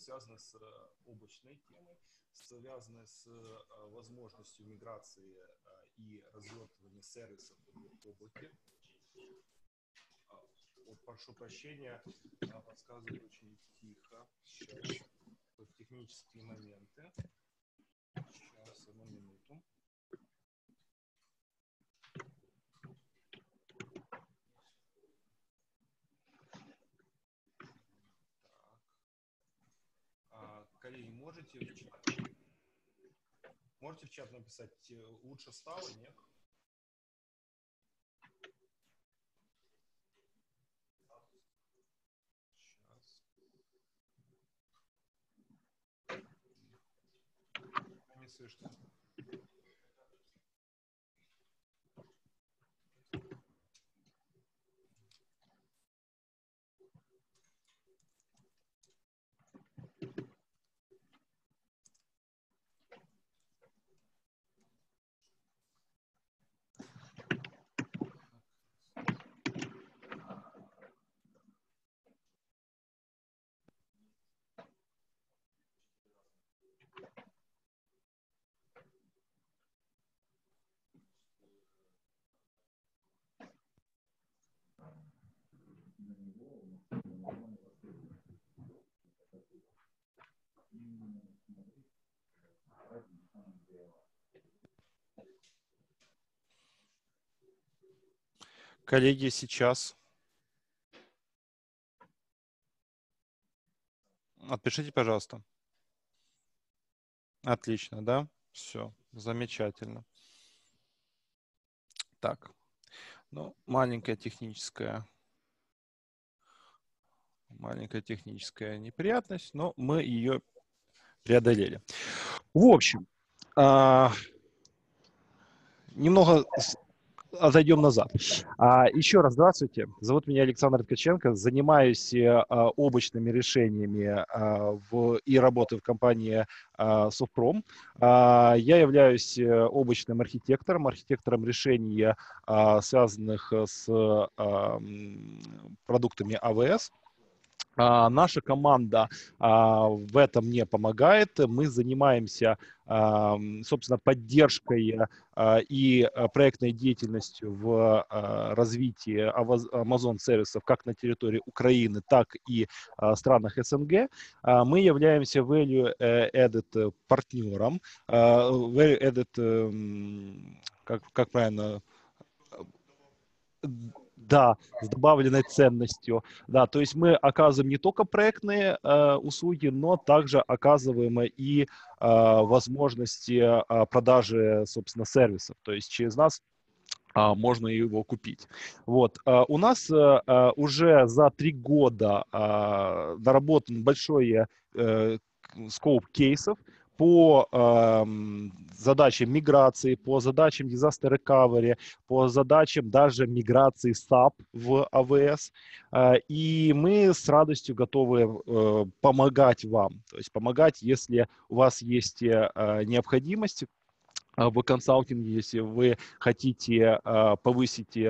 связаны с э, облачной темой, связаны с э, возможностью миграции э, и развертывания сервисов в облаке. А, вот, прошу прощения, подсказываю очень тихо. Сейчас. Технические моменты. Сейчас, одну минуту. Можете в чат. Можете в чат написать, э, лучше стало, нет? Сейчас. Не слышно. Коллеги, сейчас отпишите, пожалуйста. Отлично, да? Все, замечательно. Так, ну, маленькая техническая Маленькая техническая неприятность, но мы ее преодолели. В общем, а, немного а, зайдем назад. А, еще раз здравствуйте. Зовут меня Александр Ткаченко. Занимаюсь э, а, облачными решениями а, в, и работаю в компании а, А, я являюсь э, облачным архитектором, архитектором решений, а, связанных с а, продуктами АВС. А, наша команда а, в этом мне помогает. Мы занимаемся, а, собственно, поддержкой и проектной деятельностью в развитии Amazon сервисов как на территории Украины, так и в странах СНГ. Мы являемся value э, added партнером, value added, эм, как, как правильно, да, с добавленной ценностью. Да, то есть мы оказываем не только проектные э, услуги, но также оказываем и э, возможности э, продажи, собственно, сервисов. То есть через нас а, можно его купить. Вот. А, у нас а, уже за три года а, доработан большой а, скоп кейсов, по э, задачам миграции, по задачам disaster recovery, по задачам даже миграции SAP в АВС. Э, и мы с радостью готовы э, помогать вам. То есть помогать, если у вас есть э, необходимость а, в консалтинге, если вы хотите а, повысить э,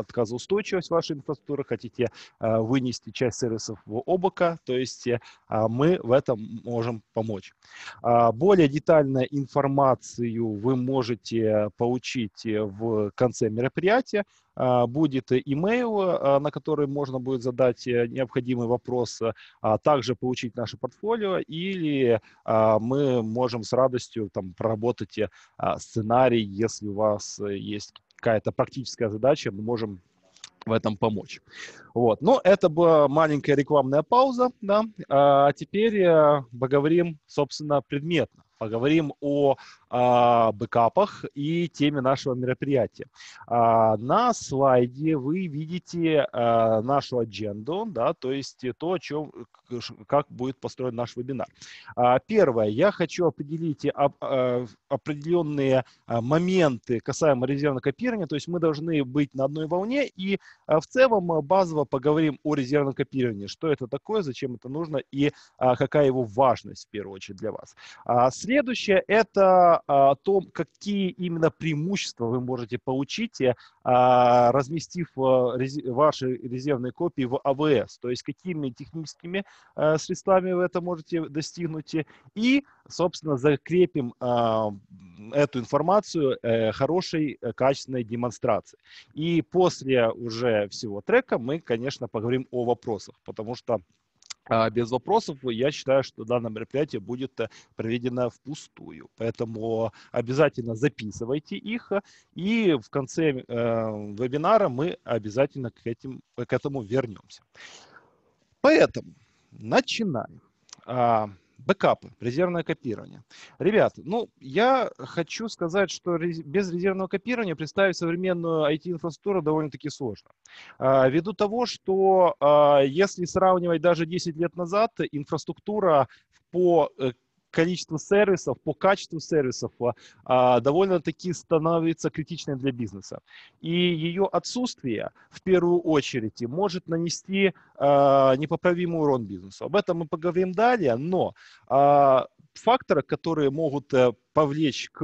отказоустойчивость вашей инфраструктуры, хотите а, вынести часть сервисов в облако, то есть э, мы в этом можем помочь. Более детальную информацию вы можете получить э, в конце мероприятия, а, будет имейл, а, на который можно будет задать э, необходимый вопрос, э, а также получить наше портфолио, или а, мы можем с радостью там, проработать э, сценарий, если у вас есть какая-то практическая задача, мы можем в этом помочь. Вот. Но ну, это была маленькая рекламная пауза. Да? А теперь поговорим, собственно, предметно поговорим о э, бэкапах и теме нашего мероприятия. А, на слайде вы видите а, нашу адженду, да, то есть то, о чем, как будет построен наш вебинар. первое, я хочу определить определенные моменты касаемо резервного копирования, то есть мы должны быть на одной волне и в целом базово поговорим о резервном копировании, что это такое, зачем это нужно и какая его важность в первую очередь для вас. Следующее – это а, о том, какие именно преимущества вы можете получить, э, а, разместив э, ваши резервные копии в АВС, то есть какими техническими э, средствами вы это можете достигнуть. И, собственно, закрепим а, эту информацию хорошей, качественной демонстрацией. И после уже всего трека мы, конечно, поговорим о вопросах, потому что а, без вопросов, э, я считаю, что данное мероприятие будет э, проведено впустую. Поэтому обязательно записывайте их, э, и в конце э, вебинара мы обязательно к, этим, к этому вернемся. Поэтому начинаем. А, Бэкапы, резервное копирование. Ребята, ну, я хочу сказать, что без резервного копирования представить современную IT-инфраструктуру довольно-таки сложно. А, ввиду того, что а, если сравнивать даже 10 лет назад, инфраструктура по э, количество сервисов, по качеству сервисов а, а довольно-таки становится критичной для бизнеса. И ее отсутствие в первую очередь может нанести а, непоправимый урон бизнесу. Об этом мы поговорим далее, но а, факторы, которые могут э, повлечь к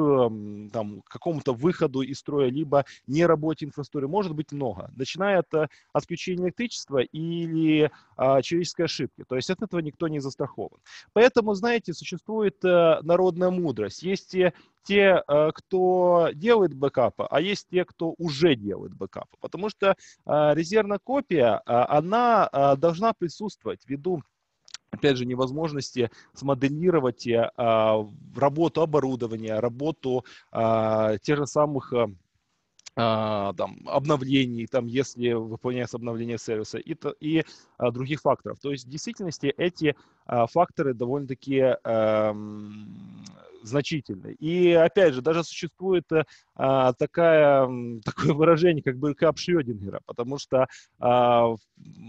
там, какому-то выходу из строя, либо не работе инфраструктуры, может быть много, начиная от э, отключения электричества или а, человеческой ошибки. То есть от этого никто не застрахован. Поэтому, знаете, существует а, народная мудрость. Есть те, те а, кто делает бэкапы, а есть те, кто уже делает бэкапы. Потому что а, резервная копия, а, она а, должна присутствовать ввиду опять же, невозможности смоделировать э, а, работу оборудования, работу а, тех же самых э, а, там, обновлений, там, если выполняется обновление сервиса и, и а, других факторов. То есть в действительности эти а, факторы довольно-таки эм, значительны. И опять же, даже существует э, а, такая, такое выражение, как бы кап Шрёдингера, потому что а,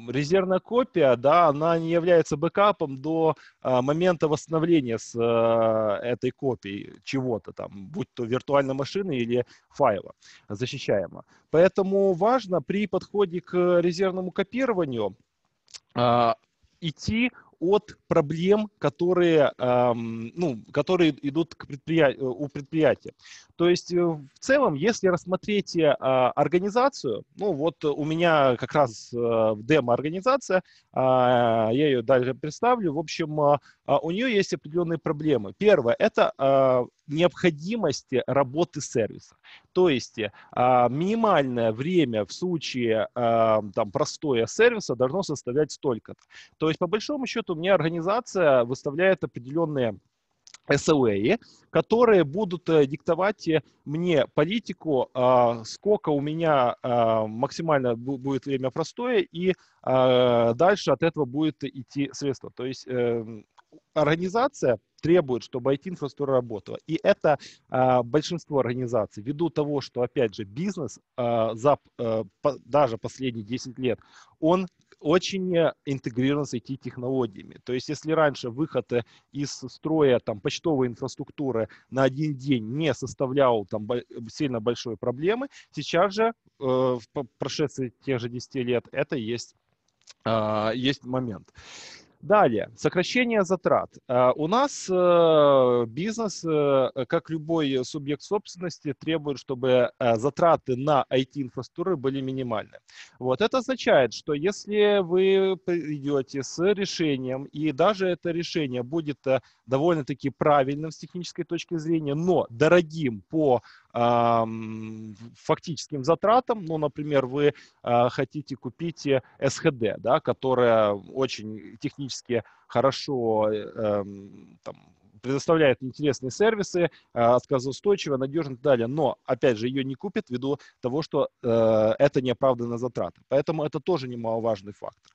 резервная копия, да, она не является бэкапом до а, момента восстановления с а, этой копией чего-то там, будь то виртуальной машины или файла защищаемого Поэтому важно при подходе к резервному копированию а, идти от проблем, которые, эм, ну, которые идут к предприятию э, у предприятия. То есть э, в целом, если рассмотреть э, организацию, ну вот у меня как раз демо-организация, а, я ее дальше представлю. В общем, у нее есть определенные проблемы. Первое – это необходимости работы сервиса. То есть а, минимальное время в случае а, там, простоя сервиса должно составлять столько-то. То есть по большому счету у меня организация выставляет определенные SLA, которые будут э, диктовать мне политику, а, сколько у меня максимально будет время простое, и дальше от этого будет идти средство. То есть эм, организация требует, чтобы IT-инфраструктура работала. И это а, большинство организаций, ввиду того, что, опять же, бизнес а, за а, по, даже последние 10 лет, он очень интегрирован с IT-технологиями. То есть, если раньше выход э, из строя там, почтовой инфраструктуры на один день не составлял там, сильно большой проблемы, сейчас же, э, в прошедшие тех же 10 лет, это есть, э, есть момент. Далее, сокращение затрат. Э, у нас э, бизнес, э, как любой субъект собственности, требует, чтобы затраты на IT-инфраструктуры были минимальны. Вот. Это означает, что если вы идете с решением, и даже это решение будет довольно-таки правильным с технической точки зрения, но дорогим по фактическим затратам. Ну, например, вы а, хотите купить СХД, да, которая очень технически хорошо э, эм, там, предоставляет интересные сервисы, э, отказоустойчиво, надежно и так далее. Но, опять же, ее не купит ввиду того, что э, это неоправданная затрата. Поэтому это тоже немаловажный фактор.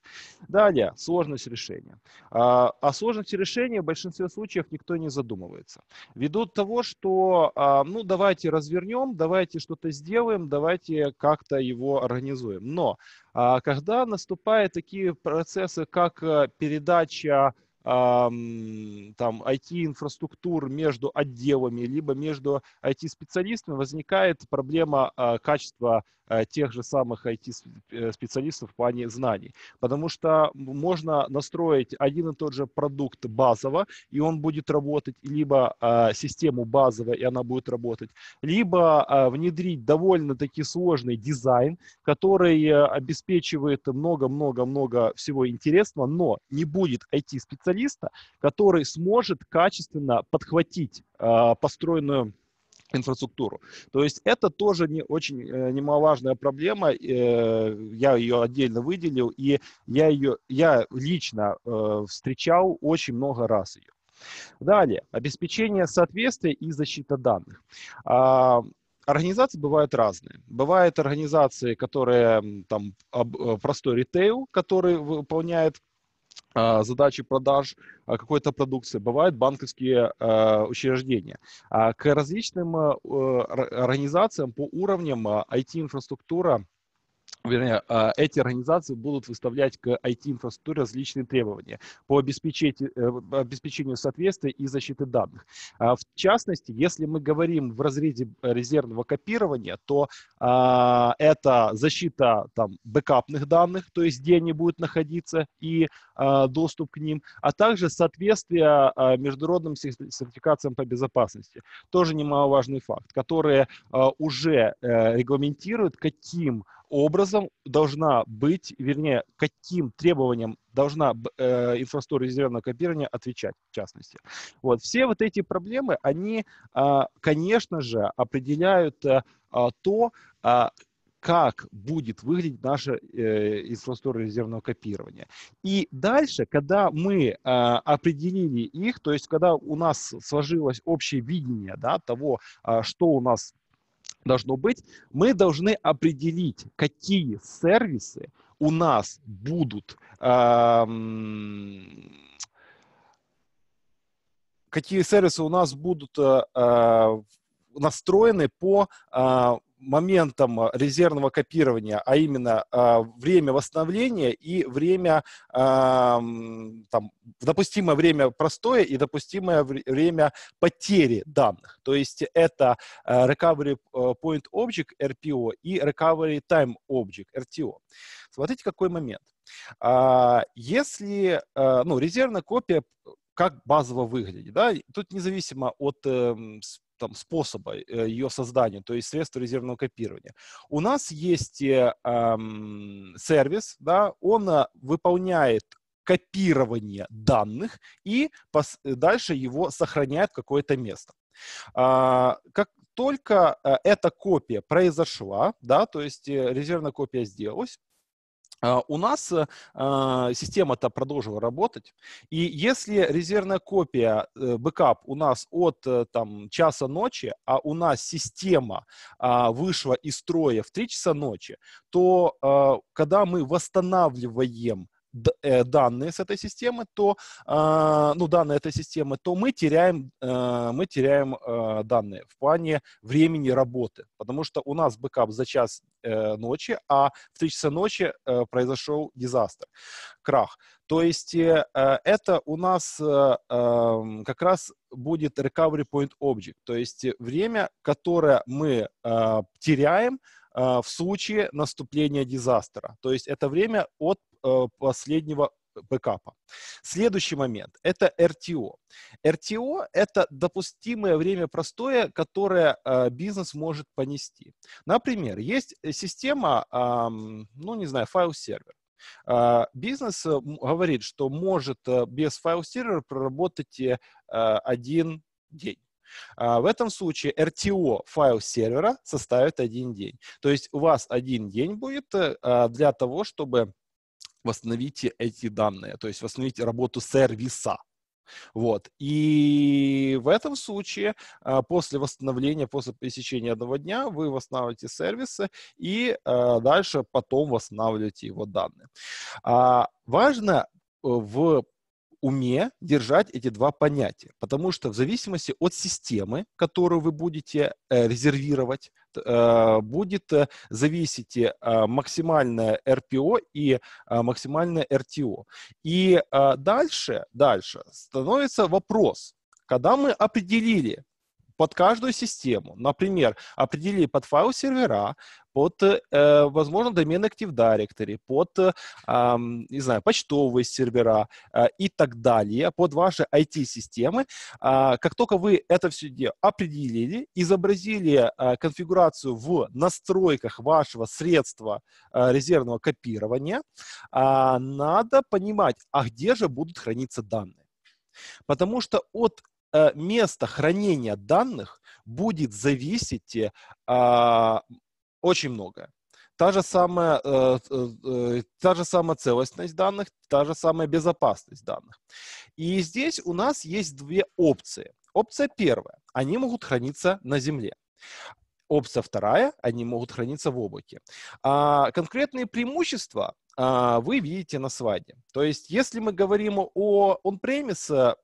Далее, сложность решения. А, о сложности решения в большинстве случаев никто не задумывается. Ввиду того, что, а, ну, давайте развернем, давайте что-то сделаем, давайте как-то его организуем. Но а, когда наступают такие процессы, как э, передача там, IT-инфраструктур между отделами, либо между IT-специалистами, возникает проблема а, качества а, тех же самых IT-специалистов э, в плане знаний. Потому что можно настроить один и тот же продукт базово, и он будет работать, либо а, систему базово, и она будет работать, либо внедрить довольно-таки сложный дизайн, который э, обеспечивает много-много-много всего интересного, но не будет IT-специалистов, специалиста, который сможет качественно подхватить э, построенную инфраструктуру. То есть это тоже не очень э, немаловажная проблема. Э, я ее отдельно выделил, и я ее я лично э, встречал очень много раз ее. Далее, обеспечение соответствия и защита данных. А, Организации бывают разные. Бывают организации, которые там э, простой ритейл, который выполняет а, задачи продаж а, какой-то продукции, бывают банковские а, учреждения. К различным организациям по уровням IT-инфраструктура вернее, а, эти организации будут выставлять к IT-инфраструктуре различные требования по обеспечению, э, обеспечению соответствия и защиты данных. А, в частности, если мы говорим в разрезе э, резервного копирования, то а, это защита там, бэкапных данных, то есть где они будут находиться и доступ к ним, а также соответствие международным сертификациям по безопасности. Тоже немаловажный факт, которые уже э, регламентируют, каким образом должна быть, вернее, каким требованиям должна э, инфраструктура резервного копирования отвечать, в частности. Вот. Все вот эти проблемы, они, э, конечно же, определяют э, а, то, э, как будет выглядеть наша э, инфраструктура резервного копирования. И дальше, когда мы э, определили их, то есть когда у нас сложилось общее видение да, того, э, что у нас должно быть, мы должны определить, какие сервисы у нас будут, эм, какие сервисы у нас будут э, э настроены по э, моментом а, резервного копирования, а именно э, время восстановления и время, э, там, допустимое время простое и допустимое время потери данных. То есть это Recovery Point Object, RPO, и Recovery Time Object, RTO. Смотрите, какой момент. Если, ну, резервная копия как базово выглядит. Да? Тут независимо от э, там, способа э, ее создания, то есть средства резервного копирования. У нас есть эм, сервис, да, он э, выполняет копирование данных и пос- дальше его сохраняет в какое-то место. А, как только э, эта копия произошла, да, то есть резервная копия сделалась, а, у нас э, а, система-то продолжила работать, и если резервная копия, э, бэкап у нас от э, там, часа ночи, а у нас система а, вышла из строя в 3 часа ночи, то когда мы восстанавливаем Э, данные с этой системы, то, а, ну, данные этой системы, то мы теряем, э, мы теряем э, данные в плане времени работы, потому что у нас бэкап за час ночи, а в три часа ночи произошел дизастер, крах. То есть это у нас эм, как раз будет recovery point object, то есть время, которое мы теряем, а, в случае наступления дизастера. То есть это время от э, последнего бэкапа. Следующий момент – это RTO. RTO – это допустимое время простое, которое э, бизнес может понести. Например, есть система, ну не знаю, файл-сервер. А, бизнес э, говорит, что может без файл-сервера проработать один день а, в этом случае RTO файл сервера составит один день. То есть у вас один день будет э, а, для того, чтобы восстановить эти данные, то есть восстановить работу сервиса. Вот. И в этом случае а, после восстановления, после пересечения одного дня вы восстанавливаете сервисы и дальше потом восстанавливаете его данные. Важно э, в уме держать эти два понятия, потому что в зависимости от системы, которую вы будете э, резервировать, э, будет э, зависеть максимальное RPO и максимальное RTO. И дальше, дальше становится вопрос, когда мы определили под каждую систему. Например, определили под файл сервера, под, э, возможно, домен Active Directory, под, э, не знаю, почтовые сервера э, и так далее, под ваши IT-системы. Э, а, как только вы это все определили, изобразили э, конфигурацию в настройках вашего средства э, резервного копирования, э, надо понимать, а где же будут храниться данные. Потому что от Э, место хранения данных будет зависеть э, а, очень многое та же самая, э, та же самая целостность данных, та же самая безопасность данных. И здесь у нас есть две опции. Опция первая. Они могут храниться на Земле. Опция вторая. Они могут храниться в облаке. А конкретные преимущества а, вы видите на слайде. То есть, если мы говорим о он-премисе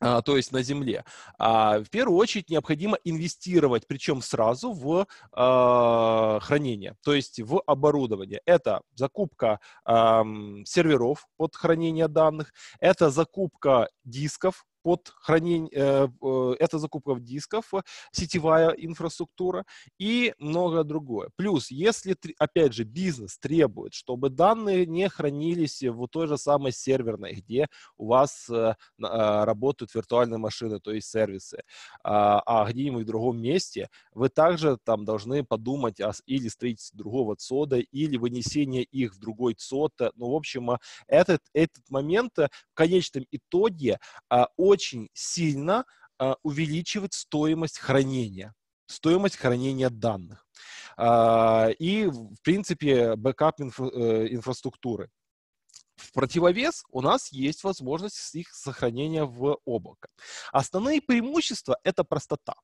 а, то есть на земле. А, в первую очередь необходимо инвестировать, причем сразу в а, хранение, то есть в оборудование. Это закупка серверов под хранение данных, это закупка дисков под хранение, э, э, это закупка дисков, сетевая инфраструктура и многое другое. Плюс, если, опять же, бизнес требует, чтобы данные не хранились в той же самой серверной, где у вас э, работают виртуальные машины, то есть сервисы, а, а где-нибудь в другом месте, вы также там должны подумать о или строительстве другого ЦОДа, или вынесение их в другой ЦОД. Ну, в общем, этот, этот момент в конечном итоге очень а, очень сильно а, увеличивать стоимость хранения, стоимость хранения данных а, и, в принципе, бэкап э, инфраструктуры. В противовес у нас есть возможность их сохранения в облако. Основные преимущества – это простота.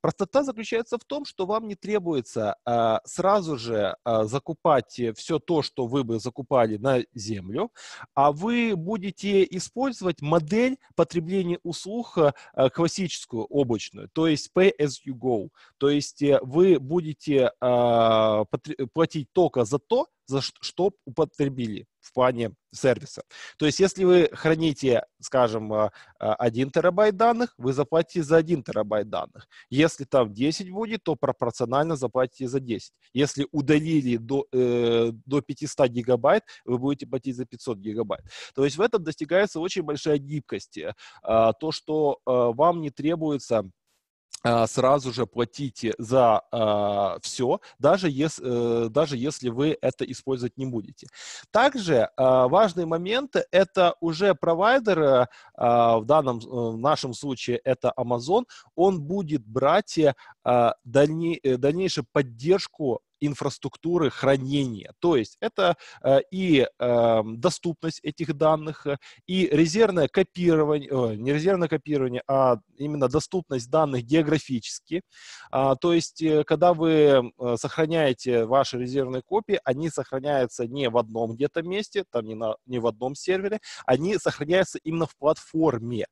Простота заключается в том, что вам не требуется а, сразу же а, закупать все то, что вы бы закупали на землю, а вы будете использовать модель потребления услуг а, а классическую, обычную, то есть pay as you go. То есть э, вы будете а, платить только за то, за что употребили в плане сервиса. То есть, если вы храните, скажем, 1 а, а, терабайт данных, вы заплатите за 1 терабайт данных. Если там 10 будет, то пропорционально заплатите за 10. Если удалили до, э, до 500 гигабайт, вы будете платить за 500 гигабайт. То есть, в этом достигается очень большая гибкость. Э, то, что э, вам не требуется а, сразу же платите за э, а, все, даже, ес, э, даже если вы это использовать не будете. Также э, важные моменты – это уже провайдер, э, в данном э, в нашем случае это Amazon, он будет брать э, дальней, э, дальнейшую поддержку инфраструктуры хранения. То есть это э, и эм, доступность этих данных, э, и резервное копирование, не резервное копирование, а именно доступность данных географически. А, то есть э, когда вы сохраняете ваши резервные копии, они сохраняются не в одном где-то месте, там не, на, не в одном сервере, они сохраняются именно в платформе,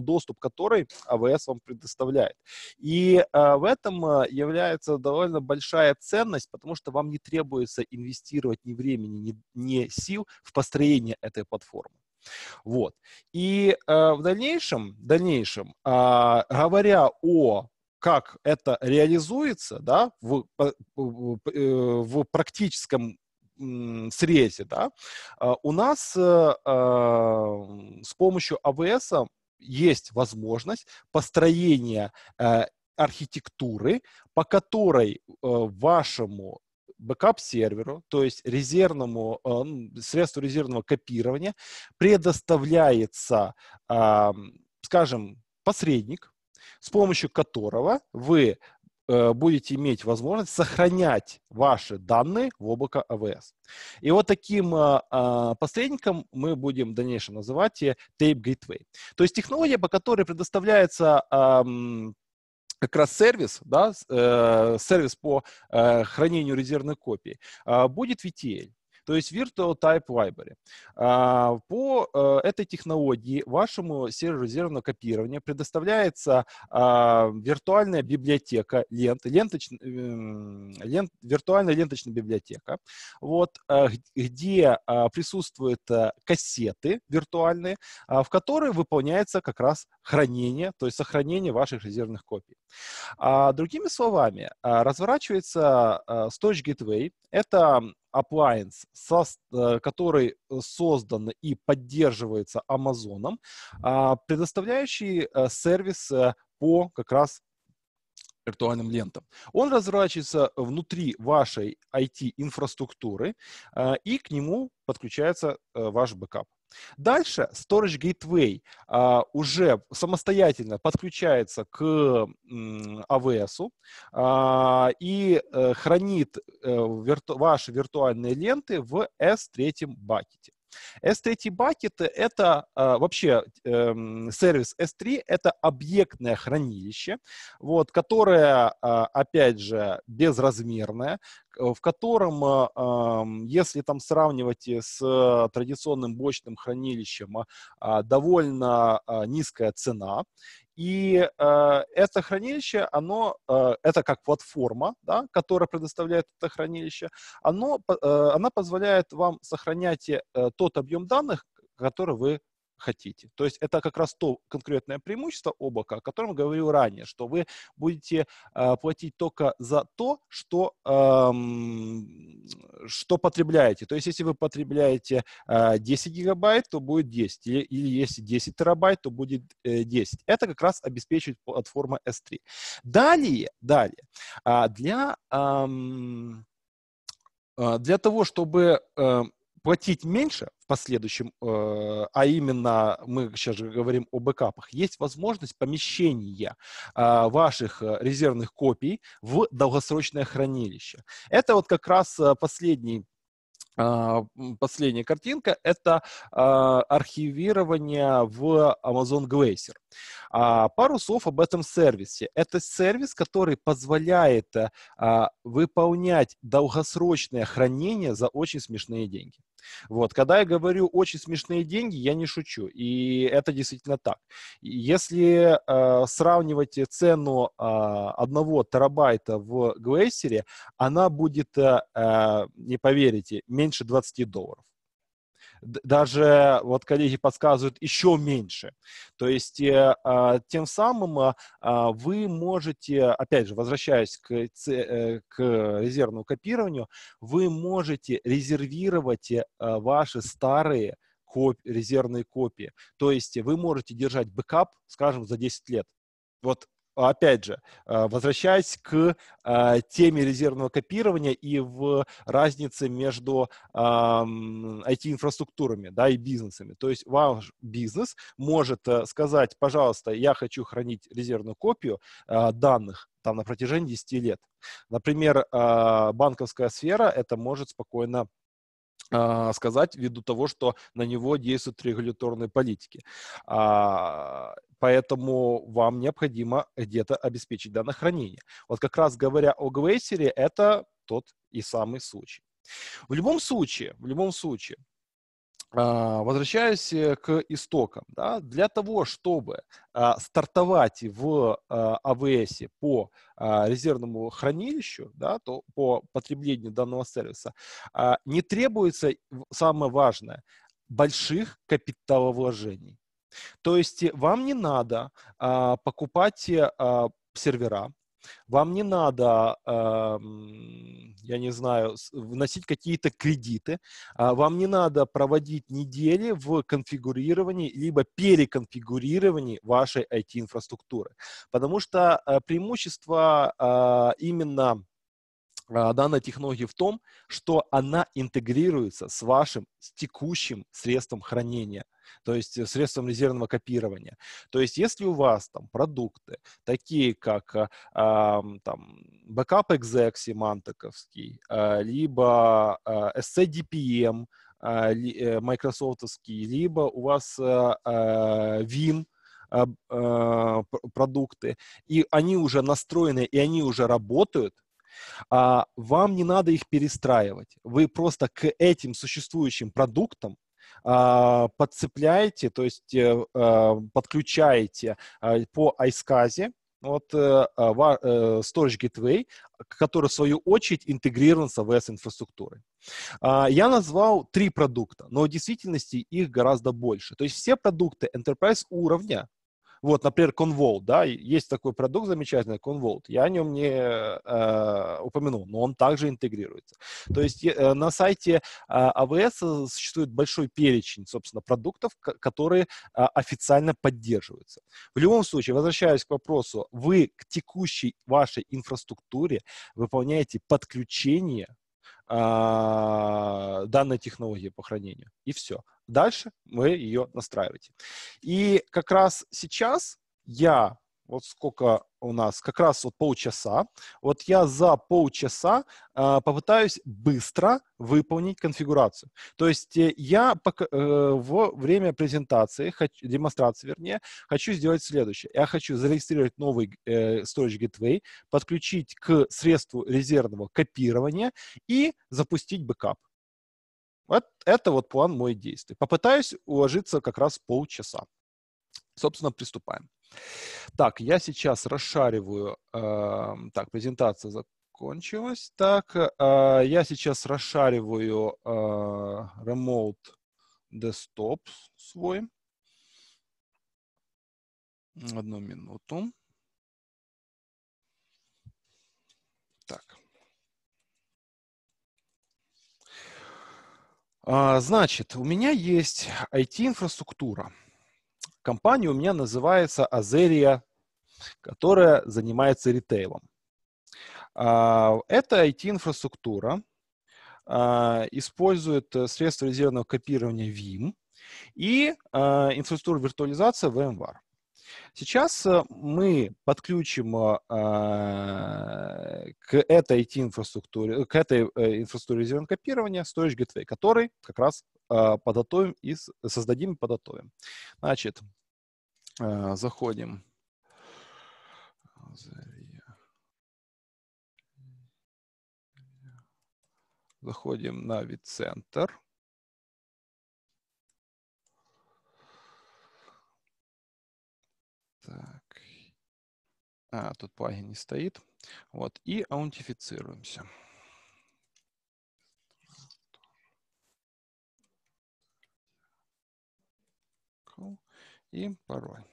доступ которой AWS вам предоставляет. И в этом является довольно большая ценность ценность, потому что вам не требуется инвестировать ни времени, ни, ни сил в построение этой платформы. Вот. И э, в дальнейшем, в дальнейшем э, говоря о как это реализуется да, в, э, в практическом срезе, да, а, у нас э, а, с помощью АВС есть возможность построения э, архитектуры, по которой э, вашему бэкап-серверу, то есть резервному, э, средству резервного копирования, предоставляется, э, скажем, посредник, с помощью которого вы э, будете иметь возможность сохранять ваши данные в облако АВС. И вот таким э, э посредником мы будем в дальнейшем называть Tape Gateway. То есть технология, по которой предоставляется эм, как раз сервис, да, э, сервис по э, хранению резервной копии, э, будет VTL то есть Virtual Type Library. А, по э, этой технологии вашему серверу резервного копирования предоставляется а, виртуальная библиотека лент, ленточ, эм, лент, виртуальная ленточная библиотека, вот, э, где а, присутствуют э, кассеты виртуальные, в которые выполняется как раз хранение, то есть сохранение ваших резервных копий. Другими словами, разворачивается Storage Gateway. Это Appliance, со, э, который э, создан и поддерживается Amazon, а, предоставляющий э, сервис по как раз виртуальным лентам. Он разворачивается внутри вашей IT-инфраструктуры, и к нему подключается ваш бэкап. Дальше Storage Gateway а, уже самостоятельно подключается к м, AWS а, и а, хранит а, вирту, ваши виртуальные ленты в S3 бакете. S3 бакеты — это э, вообще эм, сервис S3 — это объектное хранилище, вот, которое, э, опять же, безразмерное, в котором, э, эм, если там сравнивать с традиционным бочным хранилищем, довольно низкая цена, и э, это хранилище, оно, э, это как платформа, да, которая предоставляет это хранилище, оно, э, она позволяет вам сохранять э, тот объем данных, который вы хотите. То есть это как раз то конкретное преимущество облака, о котором говорил ранее, что вы будете э, платить только за то, что, эм, что потребляете. То есть если вы потребляете э, а, 10 гигабайт, то будет 10. Или, или если 10 терабайт, то будет э, 10. Это как раз обеспечивает платформа S3. Далее, далее, э, для... Эм, для того, чтобы э, платить меньше в последующем, э, а именно мы сейчас же говорим о бэкапах, есть возможность помещения а, ваших э, резервных копий в долгосрочное хранилище. Это вот как раз э, последний а, последняя картинка – это а, архивирование в Amazon Glacier. Пару слов об этом сервисе. Это сервис, который позволяет выполнять долгосрочное хранение за очень смешные деньги. Вот. Когда я говорю «очень смешные деньги», я не шучу. И это действительно так. Если э, сравнивать цену э, одного терабайта в Глейсере, она будет, э, э, не поверите, меньше 20 долларов даже вот коллеги подсказывают еще меньше. То есть э, а, тем самым э, вы можете, опять же, возвращаясь к, э, к резервному копированию, вы можете резервировать э, ваши старые коп, резервные копии. То есть вы можете держать бэкап, скажем, за 10 лет. Вот а, опять же, а, возвращаясь к а, теме резервного копирования и в разнице между IT-инфраструктурами да, и бизнесами. То есть ваш бизнес может э, сказать, пожалуйста, я хочу хранить резервную копию данных там, на протяжении 10 лет. Например, банковская сфера это может спокойно а, сказать ввиду того, что на него действуют регуляторные политики. А, поэтому вам необходимо где-то обеспечить данное хранение. Вот как раз говоря о Гвейсере, это тот и самый случай. В любом случае, в любом случае, а, возвращаюсь э, к истокам, да, для того, чтобы а, стартовать в а, по а, резервному хранилищу, да, то по потреблению данного сервиса, а, не требуется, самое важное, больших капиталовложений. То есть э, вам не надо покупать э, сервера, вам не надо, а, я не знаю, вносить какие-то кредиты, а, вам не надо проводить недели в конфигурировании либо переконфигурировании вашей IT-инфраструктуры. Потому что а, преимущество именно данной технологии в том, что она интегрируется с вашим с текущим средством хранения то есть э, средством резервного копирования. То есть если у вас там продукты, такие как э, там, Backup Exec семантиковский, э, либо э, SCDPM э, э, майкрософтовский, либо у вас э, э, Vim, э, продукты, и они уже настроены, и они уже работают, а, вам не надо их перестраивать. Вы просто к этим существующим продуктам а, подцепляете, то есть э, а, подключаете а, по Айсказе, вот э, э, Storage Gateway, который в свою очередь интегрирован с AWS-инфраструктурой. Я назвал три продукта, но в действительности их гораздо больше. То есть все продукты enterprise уровня, вот, например, Convolt, да, есть такой продукт замечательный, Convolt, я о нем не э, упомянул, но он также интегрируется. То есть э, на сайте э, AWS а э, существует большой перечень, собственно, продуктов, которые э, официально поддерживаются. В любом случае, возвращаясь к вопросу, вы к текущей вашей инфраструктуре выполняете подключение э, данной технологии по хранению. И все. Дальше мы ее настраиваете. И как раз сейчас я вот сколько у нас, как раз вот полчаса. Вот я за полчаса э, попытаюсь быстро выполнить конфигурацию. То есть э, я пока, э, во время презентации, хочу, демонстрации вернее, хочу сделать следующее. Я хочу зарегистрировать новый э, Storage Gateway, подключить к средству резервного копирования и запустить бэкап. Вот это вот план моих действий. Попытаюсь уложиться как раз полчаса. Собственно, приступаем. Так, я сейчас расшариваю. Эм, так, презентация закончилась. Так, э, я сейчас расшариваю э, remote desktop свой. Одну минуту. Так. А, значит, у меня есть IT-инфраструктура. Компания у меня называется Азерия, которая занимается ритейлом. А, это IT-инфраструктура, а, использует э, средства резервного копирования VIM и а, инфраструктура виртуализации VMware. Сейчас э, мы подключим э, а, к этой IT-инфраструктуре, к этой э, инфраструктуре зеленого копирования storage gateway, который как раз а, подготовим и создадим и подготовим. Значит, заходим. Заходим на вид-центр. Так. А, тут плагин не стоит. Вот. И аутентифицируемся. И пароль.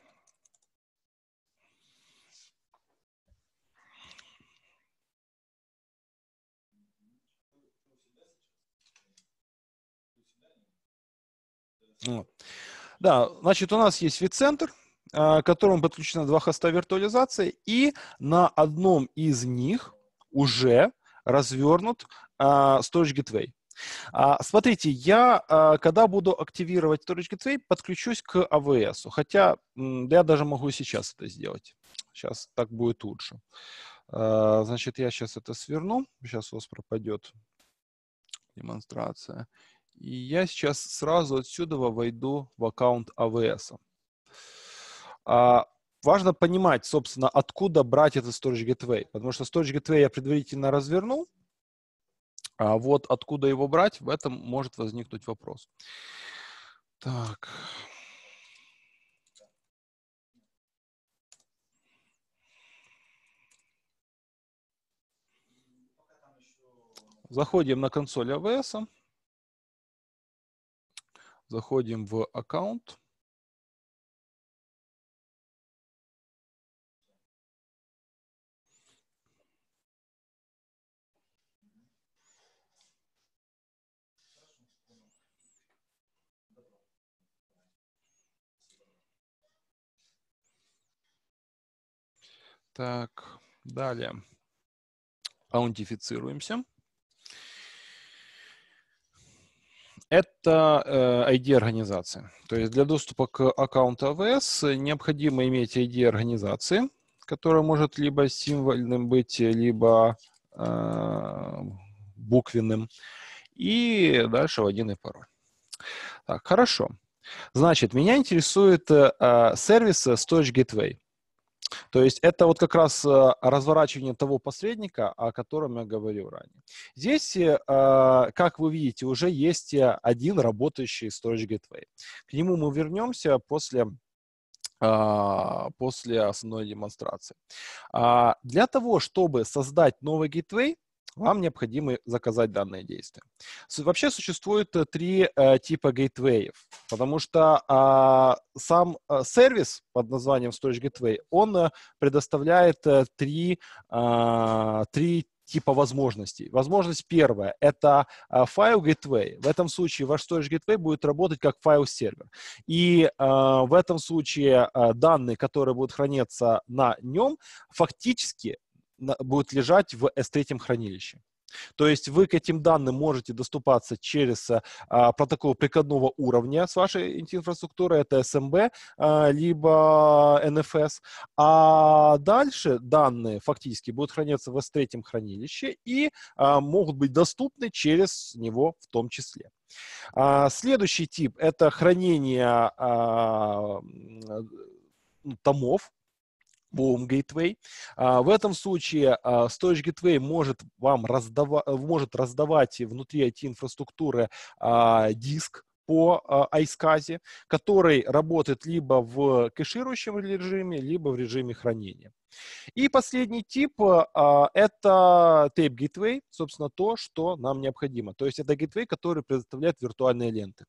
Вот. Да, значит, у нас есть вид-центр, к а, которому подключено два хоста виртуализации, и на одном из них уже развернут а, Storage Gateway. А, смотрите, я, когда буду активировать Storage Gateway, подключусь к AWS. Хотя я даже могу сейчас это сделать. Сейчас так будет лучше. Значит, я сейчас это сверну. Сейчас у вас пропадет демонстрация. И я сейчас сразу отсюда войду в аккаунт AWS. А, важно понимать, собственно, откуда брать этот Storage Gateway, потому что Storage Gateway я предварительно развернул, а вот откуда его брать, в этом может возникнуть вопрос. Так. Заходим на консоль AWS. Заходим в аккаунт. Так, далее. Аутентифицируемся. Это э, ID организации. То есть для доступа к аккаунту AWS а необходимо иметь ID организации, которая может либо символьным быть, либо э, буквенным. И дальше в один и пароль. Так, хорошо. Значит, меня интересует э, сервис Storage Gateway. То есть это вот как раз э, разворачивание того посредника, о котором я говорил ранее. Здесь, э, а, как вы видите, уже есть э, один работающий Storage Gateway. К нему мы вернемся после а, после основной демонстрации. А, для того, чтобы создать новый гейтвей, вам необходимо заказать данное действие. Вообще существует э, три э, типа гейтвеев, потому что э, сам э, сервис под названием Storage Gateway, он э, предоставляет э, три, э, три типа возможностей. Возможность первая – это э, файл Gateway. В этом случае ваш Storage Gateway будет работать как файл-сервер. И э, в этом случае э, данные, которые будут храниться на нем, фактически будет лежать в S3 хранилище. То есть вы к этим данным можете доступаться через э, а, протокол прикладного уровня с вашей инфраструктуры, это SMB а, э, либо NFS. А дальше данные фактически будут храниться в S3 хранилище и а, могут быть доступны через него в том числе. А, следующий тип – это хранение а, ну, томов, Boom Gateway. А, в этом случае а, Storage Gateway может вам раздавать, может раздавать внутри IT-инфраструктуры а, диск, по а, iSCSI, который работает либо в кэширующем режиме, либо в режиме хранения. И последний тип – это Tape Gateway, собственно, то, что нам необходимо. То есть это гейтвей, который предоставляет виртуальные ленты.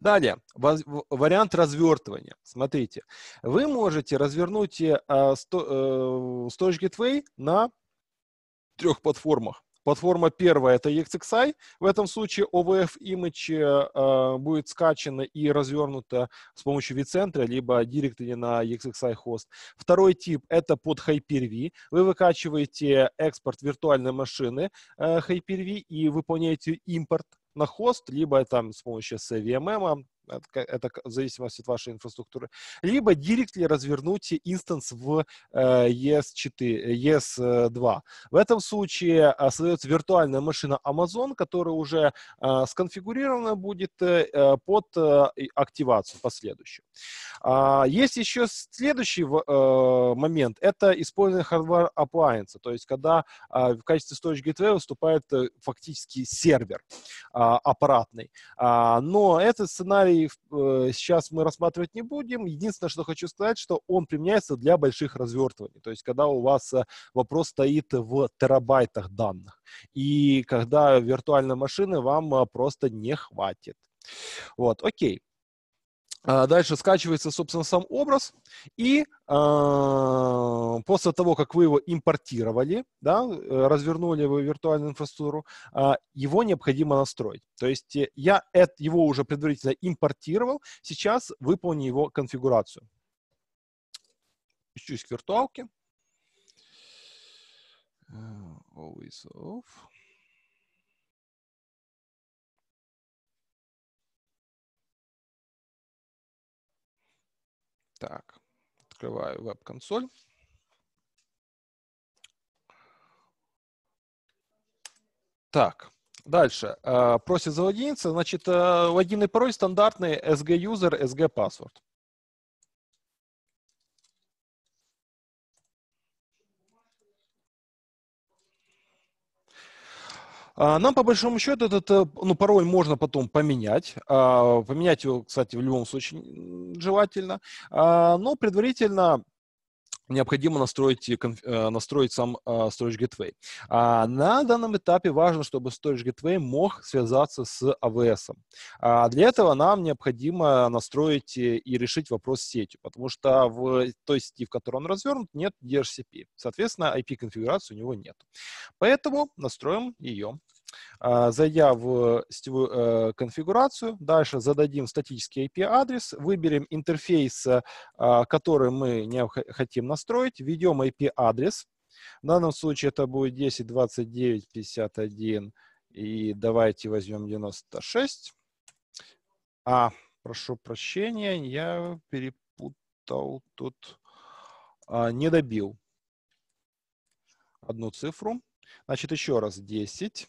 Далее, вариант развертывания. Смотрите, вы можете развернуть э, а, сто, э, Gateway на трех платформах. Платформа первая – это EXXI. В этом случае OVF image э, а, будет скачано и развернуто с помощью vCenter, либо директли на EXXI хост. Второй тип – это под Hyper-V. Вы выкачиваете экспорт виртуальной машины э, Hyper-V и выполняете импорт на хост, либо там с помощью SVMM это в зависимости от вашей инфраструктуры, либо directly развернуть инстанс в ES4, э, ES2. Э, e э, в этом случае остается виртуальная машина Amazon, которая уже сконфигурирована будет под активацию последующую. А, есть еще следующий момент, это использование hardware appliance, то есть когда в качестве storage gateway выступает фактически сервер а, аппаратный. А, но этот сценарий который э, сейчас мы рассматривать не будем. Единственное, что хочу сказать, что он применяется для больших развертываний. То есть, когда у вас э, вопрос стоит в терабайтах данных. И когда виртуальной машины вам э, просто не хватит. Вот, окей. А дальше скачивается, собственно, сам образ, и э, после того, как вы его импортировали, да, э, развернули вы виртуальную инфраструктуру, э, его необходимо настроить. То есть э, я это, его уже предварительно импортировал, сейчас выполню его конфигурацию. Ищусь к виртуалке. Э, Always off. Так, открываю веб-консоль. Так, дальше. А, просит залогиниться. Значит, э, логин и пароль стандартный sg-user, sg-password. А, нам, по большому счету, этот э, ну, пароль можно потом поменять. А, поменять его, кстати, в любом случае желательно. А, но предварительно необходимо настроить, э, настроить сам э, Storage Gateway. На данном этапе важно, чтобы Storage Gateway мог связаться с AWS. Для этого нам необходимо настроить и решить вопрос с сетью, потому что в той сети, в которой он развернут, нет DHCP. Соответственно, IP-конфигурации у него нет. Поэтому настроим ее. А, заяву э, сетевую э, конфигурацию, дальше зададим статический IP-адрес, выберем интерфейс, э, а, который мы не хотим настроить, введем IP-адрес, в данном случае это будет 10.29.51. и давайте возьмем 96. А, прошу прощения, я перепутал тут, а, не добил одну цифру. Значит, еще раз 10.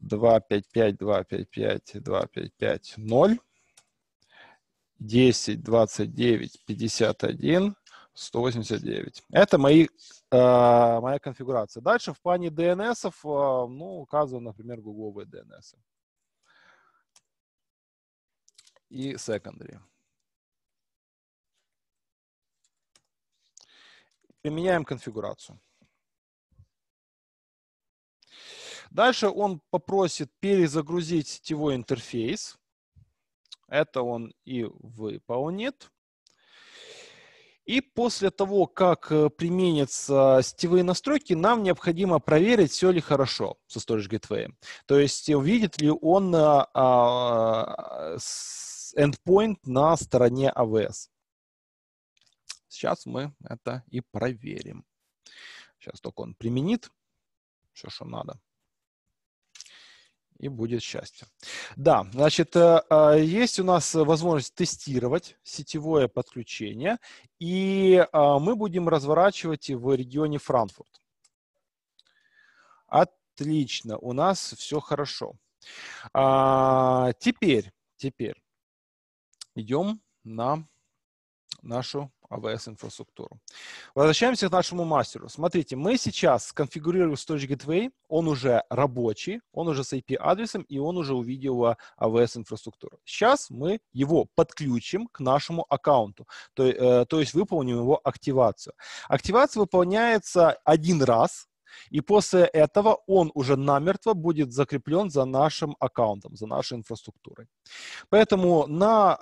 255, 255, 255, 0, 10, 29, 51, 189. Это мои, э, моя конфигурация. Дальше в плане DNS, э, ну, указываю, например, гугловые DNS. И secondary. Применяем конфигурацию. Дальше он попросит перезагрузить сетевой интерфейс. Это он и выполнит. И после того, как э, применятся сетевые настройки, нам необходимо проверить, все ли хорошо со Storage Gateway. То есть, э, увидит ли он endpoint э, а, на стороне AWS. Сейчас мы это и проверим. Сейчас только он применит все, что надо и будет счастье. Да, значит, э, а, есть у нас возможность тестировать сетевое подключение, и а, мы будем разворачивать в регионе Франкфурт. Отлично, у нас все хорошо. А, теперь, теперь идем на нашу AWS-инфраструктуру. Возвращаемся к нашему мастеру. Смотрите, мы сейчас сконфигурировали Storage Gateway, он уже рабочий, он уже с IP-адресом, и он уже увидел AWS-инфраструктуру. Сейчас мы его подключим к нашему аккаунту, то, э, то есть выполним его активацию. Активация выполняется один раз, и после этого он уже намертво будет закреплен за нашим аккаунтом, за нашей инфраструктурой. Поэтому на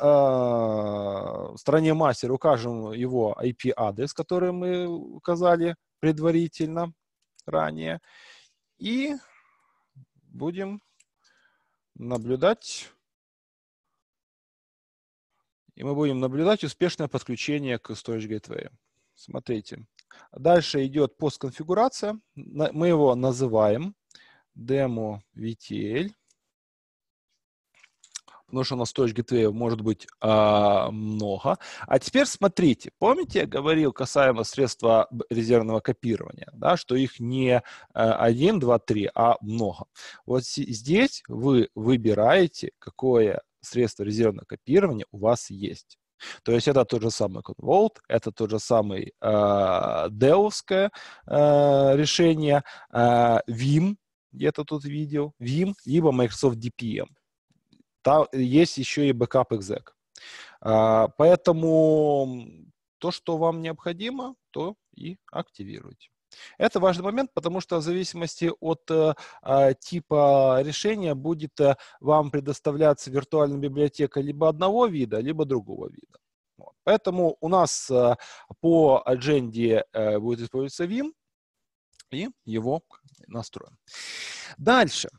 э, стороне мастера укажем его IP-адрес, который мы указали предварительно ранее. И будем наблюдать и мы будем наблюдать успешное подключение к Storage Gateway. Смотрите. Дальше идет постконфигурация. Мы его называем demo VTL, потому что у нас точек gateway может быть а, много. А теперь смотрите, помните, я говорил касаемо средства резервного копирования, да, что их не 1, 2, 3, а много. Вот здесь вы выбираете, какое средство резервного копирования у вас есть. То есть это тот же самый Convolt, это тот же самый э, деовское э, решение, э, Vim, где-то тут видел, Vim, либо Microsoft DPM. Там есть еще и Backup exec. Э, поэтому то, что вам необходимо, то и активируйте. Это важный момент, потому что в зависимости от э, а, типа решения будет э, вам предоставляться виртуальная библиотека либо одного вида, либо другого вида. Вот. Поэтому у нас э, по адженде э, будет использоваться Vim и его настроим. Дальше.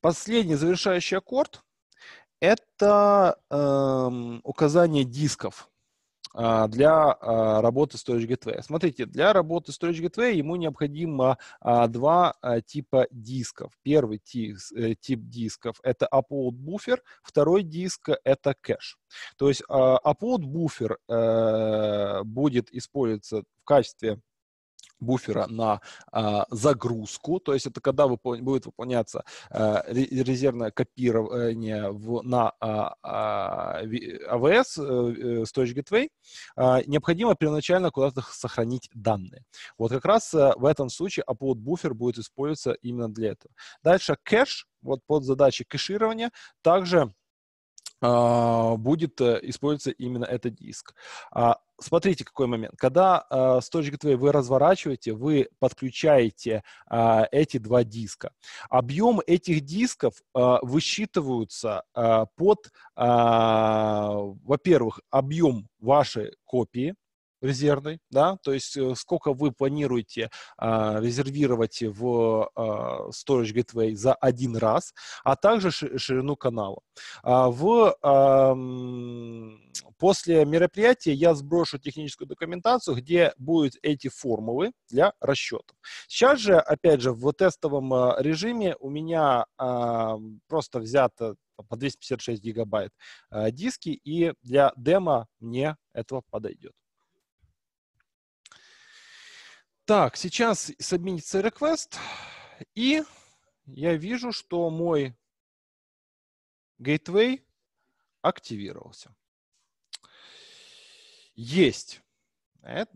Последний завершающий аккорд – это э, указание дисков. А, для а, работы Storage Gateway. Смотрите, для работы Storage Gateway ему необходимо а, два типа дисков. Первый тип, э, тип дисков — это upload буфер, второй диск — это кэш. То есть upload буфер э, будет использоваться в качестве буфера на а, загрузку, то есть это когда выпол... будет выполняться а, резервное копирование в, на а, а, а, Storage Gateway, а, необходимо первоначально куда-то сохранить данные. Вот как раз э, в этом случае upload буфер будет использоваться именно для этого. Дальше кэш, вот под задачи кэширования, также а, будет использоваться именно этот диск. А, смотрите, какой момент. Когда э, с точки gateway вы разворачиваете, вы подключаете э, эти два диска. Объем этих дисков э, высчитываются э, под, э, во-первых, объем вашей копии, резервный, да, то есть э, сколько вы планируете а, резервировать в а, Storage Gateway за один раз, а также ширину канала. А, в, а, после мероприятия я сброшу техническую документацию, где будут эти формулы для расчетов. Сейчас же, опять же, в тестовом а, режиме у меня а, просто взято по 256 гигабайт а, диски, и для демо мне этого подойдет. Так, сейчас сабминится request, и я вижу, что мой gateway активировался. Есть. Э,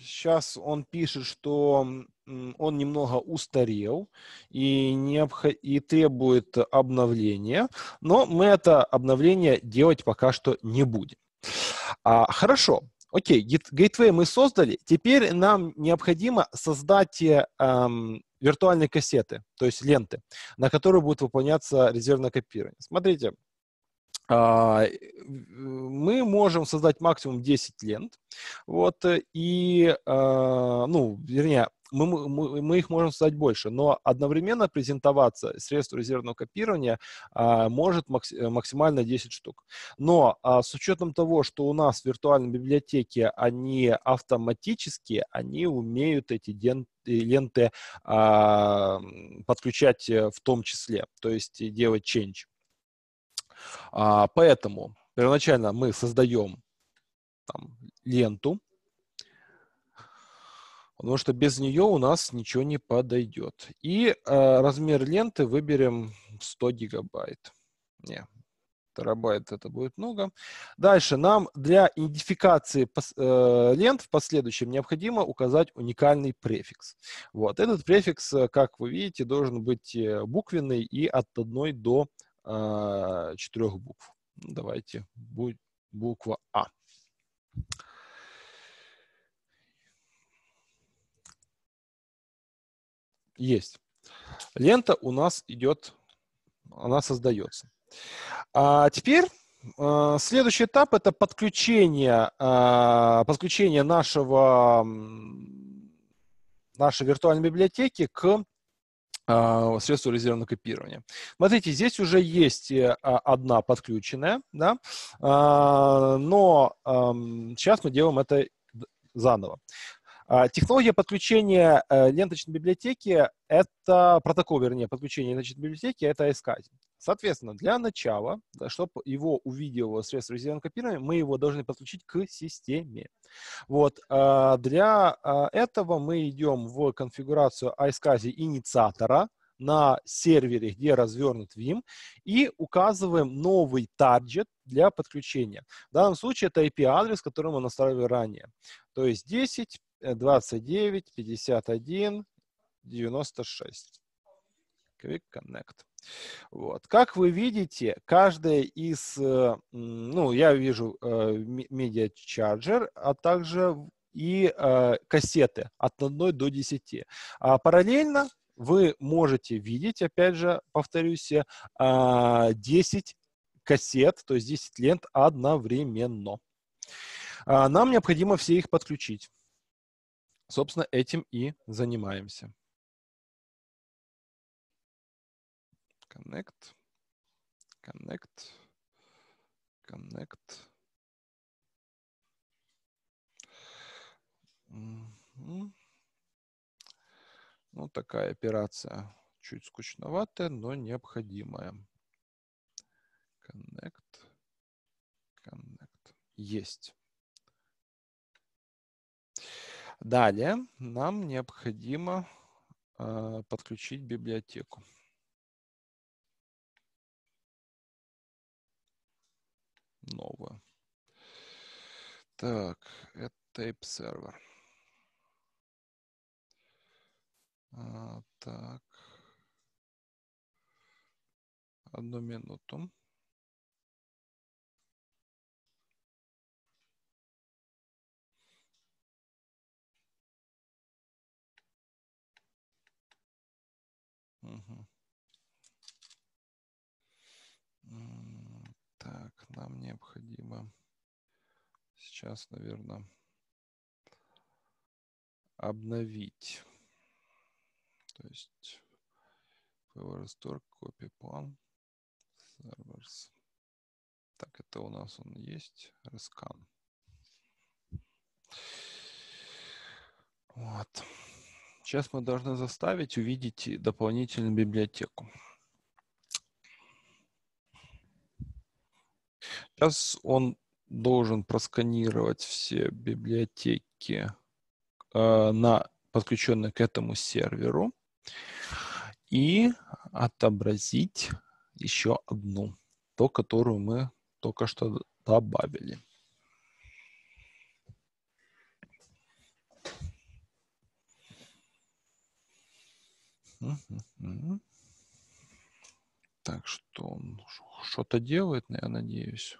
сейчас он пишет, что он немного устарел и, необх... и требует обновления, но мы это обновление делать пока что не будем. А, хорошо, окей, гейтвей мы создали, теперь нам необходимо создать эм, виртуальные кассеты, то есть ленты, на которые будет выполняться резервное копирование. Смотрите, э, мы можем создать максимум 10 лент, вот, и, э, ну, вернее, мы, мы, мы их можем создать больше, но одновременно презентоваться средство резервного копирования а, может макс, э, максимально 10 штук. Но а, с учетом того, что у нас в виртуальной библиотеке они автоматически, они умеют эти ден, э, ленты а, подключать э, в том числе, то есть делать change. А, поэтому первоначально мы создаем там, ленту, потому что без нее у нас ничего не подойдет. И э, размер ленты выберем 100 гигабайт. Не, терабайт это будет много. Дальше нам для идентификации э, лент в последующем необходимо указать уникальный префикс. Вот этот префикс, э, как вы видите, должен быть э, буквенный и от 1 до э, а, 4 букв. Давайте будет буква А. Есть. Лента у нас идет, она создается. А теперь а, Следующий этап – это подключение, а, подключение нашего, нашей виртуальной библиотеки к а, средству резервного копирования. Смотрите, здесь уже есть э, одна подключенная, да, но сейчас мы делаем это заново. А, технология подключения э, ленточной библиотеки – это протокол, вернее, подключения ленточной библиотеки – это искать. Соответственно, для начала, чтобы его увидел средство резервного копирования, мы его должны подключить к системе. Вот. Э, для э, этого мы идем в конфигурацию iSCSI инициатора на сервере, где развернут Vim, и указываем новый таргет для подключения. В данном случае это IP-адрес, который мы настраивали ранее. То есть 10 29, 51, 96. Quick Connect. Вот. Как вы видите, каждая из, э, ну, я вижу Media э, Charger, а также и э, кассеты от 1 до 10. А параллельно вы можете видеть, опять же, повторюсь, 10 кассет, то есть 10 лент одновременно. А нам необходимо все их подключить. Собственно, этим и занимаемся. Connect, connect, connect. Ну, такая операция чуть скучноватая, но необходимая. Connect, connect. Есть. Далее нам необходимо э, подключить библиотеку. Новую. Так, это tape Server. А, так. Одну минуту. Угу. Так, нам необходимо сейчас, наверное, обновить. То есть Power Store Copy Plan Servers. Так, это у нас он есть. Раскан. Вот. Сейчас мы должны заставить увидеть дополнительную библиотеку. Сейчас он должен просканировать все библиотеки э, на подключенные к этому серверу и отобразить еще одну, то, которую мы только что добавили. Так что он что-то делает, я надеюсь.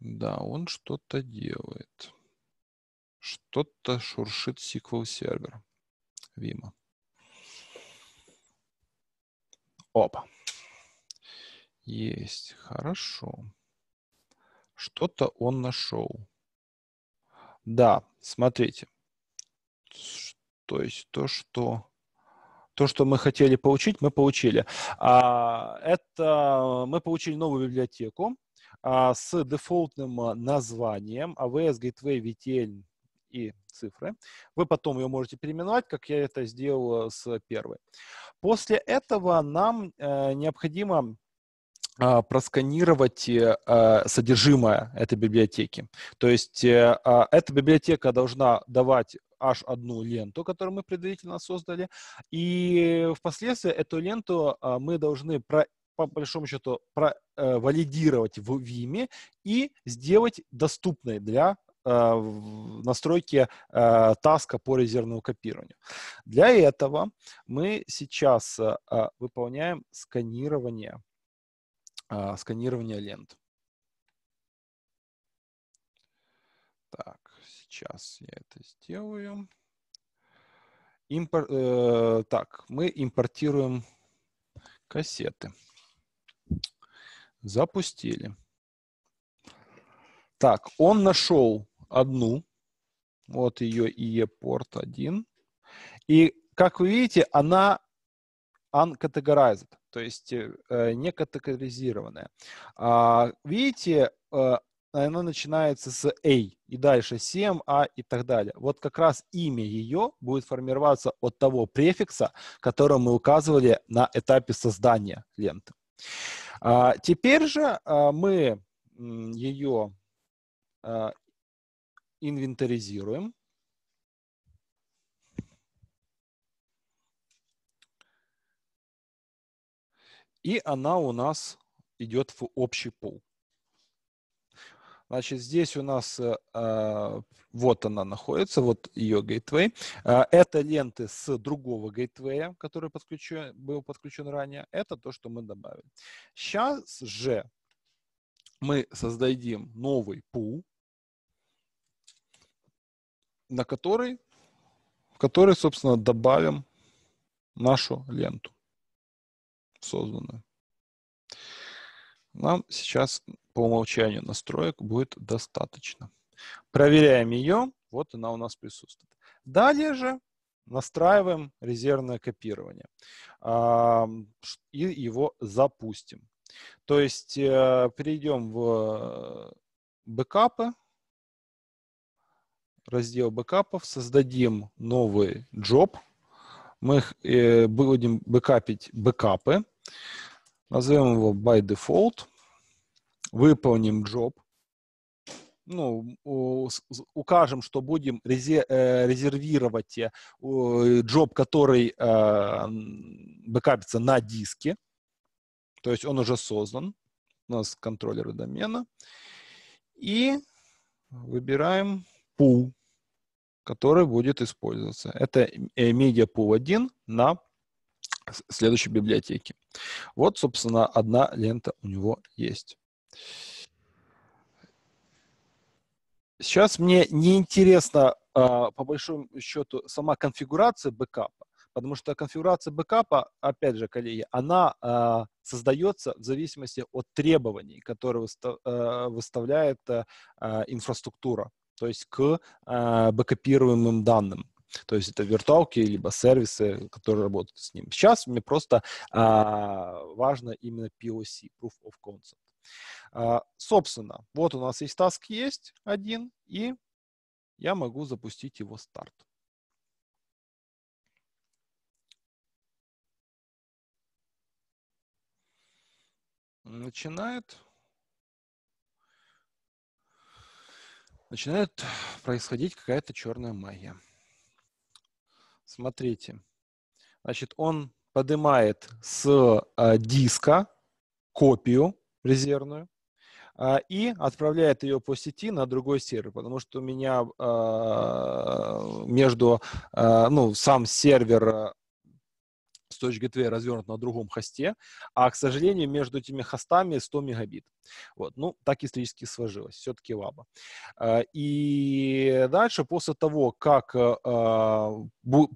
Да, он что-то делает. Что-то шуршит SQL сервер. Вима. Опа. Есть, хорошо. Что-то он нашел. Да, смотрите. То есть то, что то, что мы хотели получить, мы получили. А, это мы получили новую библиотеку а, с дефолтным названием AWS Gateway VTL и цифры. Вы потом ее можете переименовать, как я это сделал с первой. После этого нам э, необходимо а, просканировать э, а, содержимое этой библиотеки. То есть э, а, эта библиотека должна давать аж одну ленту, которую мы предварительно создали, и впоследствии эту ленту мы должны про по большому счету э, валидировать в Vim и сделать доступной для настройки таска по резервному копированию. Для этого мы сейчас выполняем сканирование а, сканирования лент. Так, сейчас я это сделаю. Импор... Э, так, мы импортируем кассеты. Запустили. Так, он нашел одну. Вот ее IE-порт 1. И, как вы видите, она uncategorized, то есть э, э, не категоризированная. Видите, э, она начинается с A и дальше 7, A а и так далее. Вот как раз имя ее будет формироваться от того префикса, который мы указывали на этапе создания ленты. А, теперь же а, мы ее инвентаризируем И она у нас идет в общий пул. Значит, здесь у нас, э, э, вот она находится, вот ее гейтвей. Э, это ленты с другого гейтвея, который подключен, был подключен ранее. Это то, что мы добавили. Сейчас же мы создадим новый пул, на который, в который, собственно, добавим нашу ленту созданы. Нам сейчас по умолчанию настроек будет достаточно. Проверяем ее. Вот она у нас присутствует. Далее же настраиваем резервное копирование и его запустим. То есть э, перейдем в э, бэкапы, раздел бэкапов, создадим новый job – мы их будем э, бэкапить бэкапы, назовем его by default, выполним job, ну, укажем, что будем э, резервировать э, job, который бэкапится на диске, то есть он уже создан, у нас контроллеры домена, и выбираем pool который будет использоваться. Это э, MediaPool1 на следующей библиотеке. Вот, собственно, одна лента у него есть. Сейчас мне не интересно а, по большому счету сама конфигурация бэкапа, потому что конфигурация бэкапа, опять же, коллеги, она а, создается в зависимости от требований, которые э, выставляет э, инфраструктура то есть к э, а, бэкопируемым данным. То есть это виртуалки, либо сервисы, которые работают с ним. Сейчас мне просто э, важно именно POC, Proof of Concept. Э, собственно, вот у нас есть task есть один, и я могу запустить его старт. Начинает начинает происходить какая-то черная магия. Смотрите. Значит, он поднимает с а, диска копию резервную а, и отправляет ее по сети на другой сервер, потому что у меня а, между, ну, сам сервер .gateway развернут на другом хосте, а, к сожалению, между этими хостами 100 мегабит. Вот. Ну, так исторически сложилось, все-таки лаба. А, и дальше, после того, как э, а,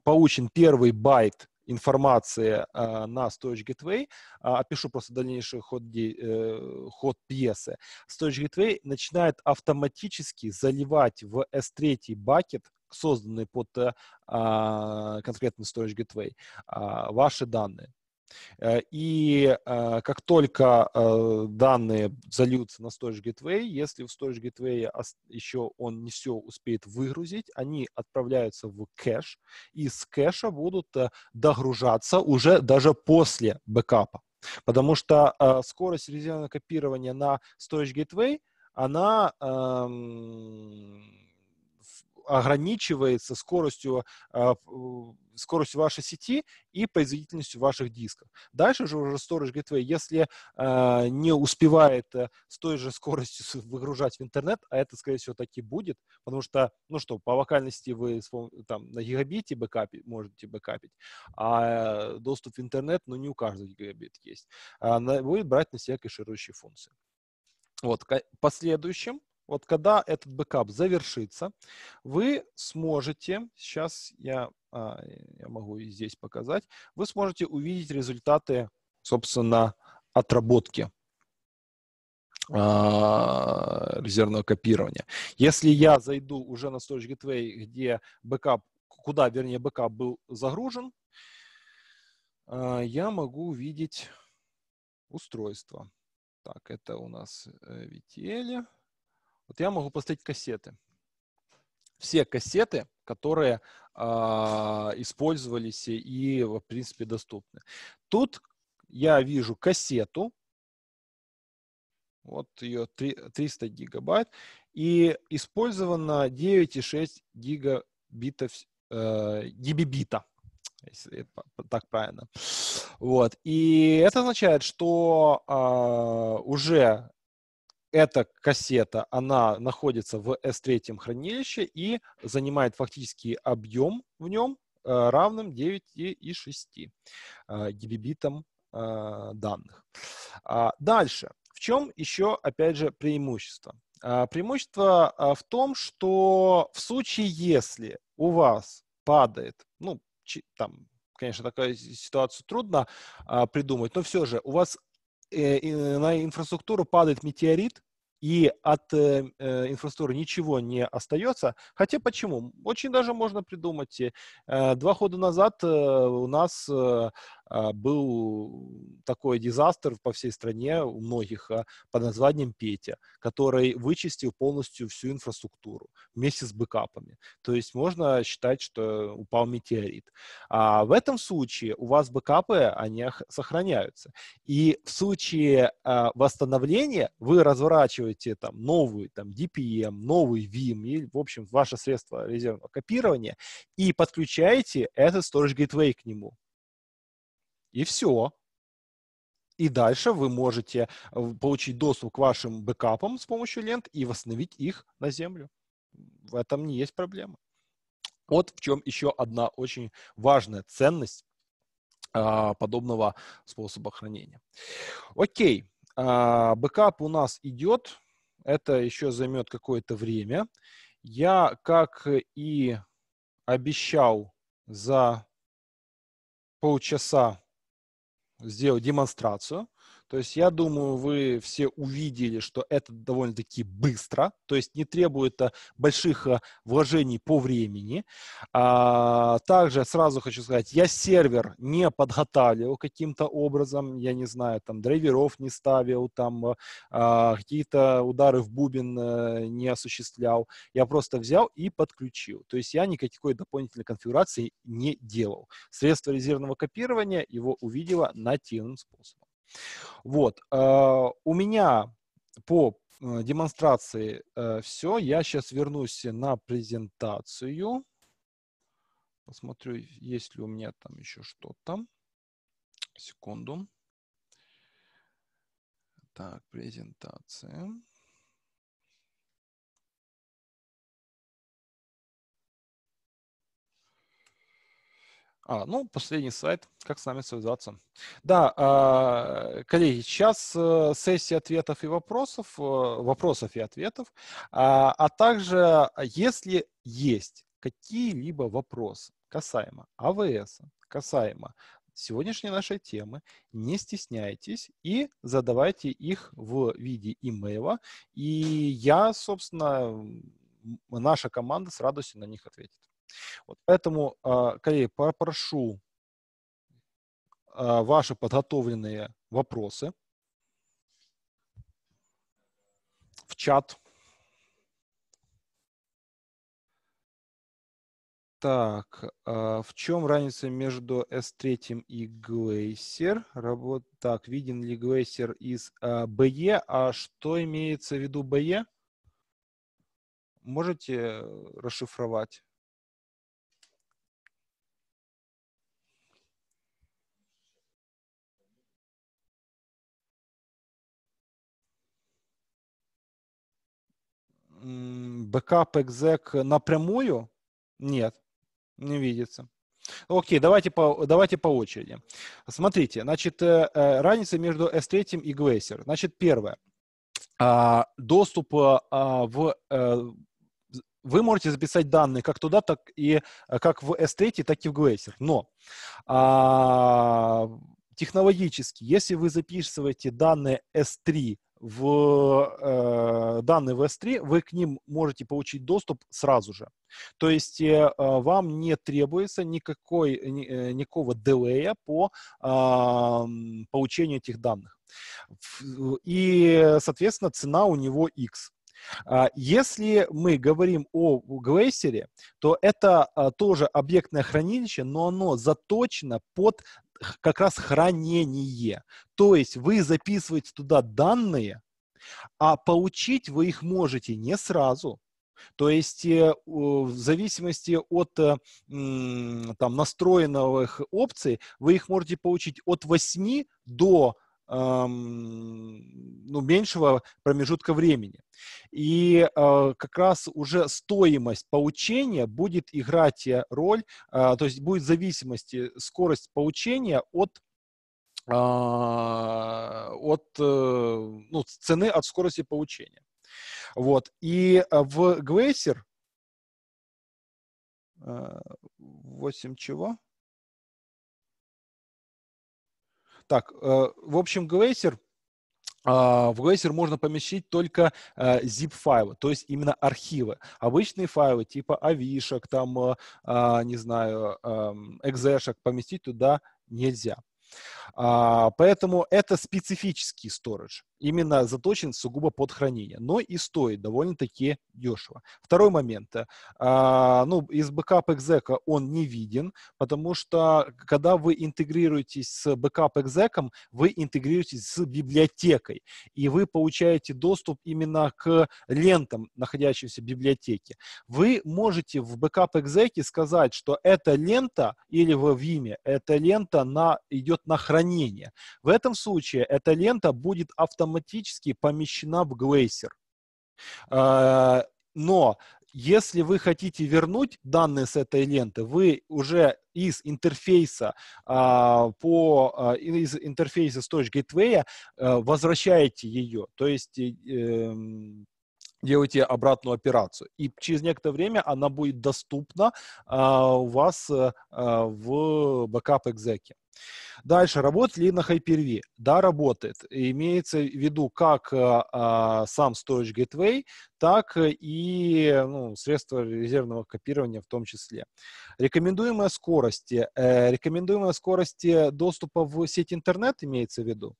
получен первый байт информации э, на Storage Gateway, э, опишу просто дальнейший ход, э, ход пьесы, Storage Gateway начинает автоматически заливать в S3 бакет созданные под э, а, конкретный Storage Gateway, а, ваши данные. Э, и а, как только а, данные зальются на Storage Gateway, если в Storage Gateway еще он не все успеет выгрузить, они отправляются в кэш, и с кэша будут а, догружаться уже даже после бэкапа. Потому что скорость резервного копирования на Storage Gateway, она эм, ограничивается скоростью, а, скоростью вашей сети и производительностью ваших дисков. Дальше же уже Storage Gateway, если а, не успевает э, с той же скоростью выгружать в интернет, а это, скорее всего, таки будет, потому что, ну что, по вокальности вы там на гигабите бэкапе, можете бэкапить, а доступ в интернет, ну, не у каждого гигабит есть. А, будет брать на себя кэширующие функции. Вот, последующим вот когда этот бэкап завершится, вы сможете, сейчас я, а, я могу и здесь показать, вы сможете увидеть результаты, собственно, отработки а, резервного копирования. Если я зайду уже на Storage Gateway, где бэкап, куда, вернее, бэкап был загружен, а, я могу увидеть устройство. Так, это у нас э, VTL. Вот я могу посмотреть кассеты. Все кассеты, которые э, использовались и, в принципе, доступны. Тут я вижу кассету, вот ее 300 гигабайт, и использовано 9,6 гигабитов, э, гибибита, если так правильно. Вот. И это означает, что э, уже эта кассета, она находится в S3 хранилище и занимает фактически объем в нем э, равным 9,6 э, гигабитам э, данных. А дальше. В чем еще, опять же, преимущество? А, преимущество а, в том, что в случае, если у вас падает, ну, там, конечно, такую ситуацию трудно придумать, но все же у вас Э, на инфраструктуру падает метеорит, и от э, э, инфраструктуры ничего не остается. Хотя почему? Очень даже можно придумать. Э, два хода назад э, у нас э, а, был такой дизастер по всей стране у многих а, под названием Петя, который вычистил полностью всю инфраструктуру вместе с бэкапами. То есть можно считать, что упал метеорит. А в этом случае у вас бэкапы, они сохраняются. И в случае а, восстановления вы разворачиваете там новый там DPM, новый Vim, и, в общем, ваше средство резервного копирования, и подключаете этот Storage Gateway к нему и все. И дальше вы можете э, получить доступ к вашим бэкапам с помощью лент и восстановить их на землю. В этом не есть проблема. Вот в чем еще одна очень важная ценность а, подобного способа хранения. Окей, а, бэкап у нас идет. Это еще займет какое-то время. Я, как и обещал за полчаса сделать демонстрацию то есть я думаю, вы все увидели, что это довольно-таки быстро, то есть не требует э, больших э, вложений по времени. А, также сразу хочу сказать, я сервер не подготавливал каким-то образом, я не знаю, там драйверов не ставил, там э, а, какие-то удары в бубен не осуществлял. Я просто взял и подключил. То есть я никакой дополнительной конфигурации не делал. Средство резервного копирования его увидела нативным способом. Вот. А, у меня по э, демонстрации э, все. Я сейчас вернусь на презентацию. Посмотрю, есть ли у меня там еще что-то. Секунду. Так, презентация. А, ну, последний сайт, как с нами связаться. Да, а, коллеги, сейчас э, сессия ответов и вопросов, э, вопросов и ответов, а, а также, а если есть какие-либо вопросы касаемо АВС, касаемо сегодняшней нашей темы, не стесняйтесь и задавайте их в виде имейла. И я, собственно, наша команда с радостью на них ответит. Вот поэтому, а, коллеги, попрошу а, ваши подготовленные вопросы в чат. Так, а, в чем разница между S3 и Glacier? Работ... Так, виден ли Glacier из BE? А что имеется в виду BE? Можете э, расшифровать? бэкап экзек напрямую? Нет, не видится. Окей, давайте по, давайте по очереди. Смотрите, значит, э, э, разница между S3 и Glacier. Значит, первое. А, доступ э, а, в... Вы можете записать данные как туда, так и как в S3, так и в Glacier. Но а, технологически, если вы записываете данные S3 в э, данные в S3, вы к ним можете получить доступ сразу же. То есть э, вам не требуется никакой, ни, э, никакого делея по э, получению этих данных. И, соответственно, цена у него X. А, если мы говорим о Glacier, то это а, тоже объектное хранилище, но оно заточено под как раз хранение. То есть вы записываете туда данные, а получить вы их можете не сразу. То есть э, в зависимости от э, там, настроенных опций вы их можете получить от 8 до ну, меньшего промежутка времени. И э, как раз уже стоимость получения будет играть э, роль, э, то есть будет в зависимости скорость получения от а, от э, ну, цены от скорости получения. Вот. И в Glacier 8 э, чего? так, э, в общем, Glacier а, в Glacier можно помещать только э, zip-файлы, то есть именно архивы. Обычные файлы типа авишек, там, э, а, не знаю, эм, экзешек поместить туда нельзя. А, поэтому это специфический storage именно заточен сугубо под хранение, но и стоит довольно-таки дешево. Второй момент. А, ну, из бэкап экзека он не виден, потому что когда вы интегрируетесь с бэкап экзеком, вы интегрируетесь с библиотекой, и вы получаете доступ именно к лентам, находящимся в библиотеке. Вы можете в бэкап экзеке сказать, что эта лента или в Vim эта лента на, идет на хранение. В этом случае эта лента будет автоматически автоматически помещена в глейсер. А, но если вы хотите вернуть данные с этой ленты, вы уже из интерфейса а, по а, из интерфейса с точки Gateway а, возвращаете ее. То есть э, эм, делаете обратную операцию. И через некоторое время она будет доступна э, у вас э, а, в бэкап экзеке. Дальше, работает ли на Hyper-V? Да, работает. Имеется в виду как э, а, сам Storage Gateway, так и ну, средства резервного копирования в том числе. Рекомендуемые скорости. Э, рекомендуемая скорость доступа в сеть интернет имеется в виду.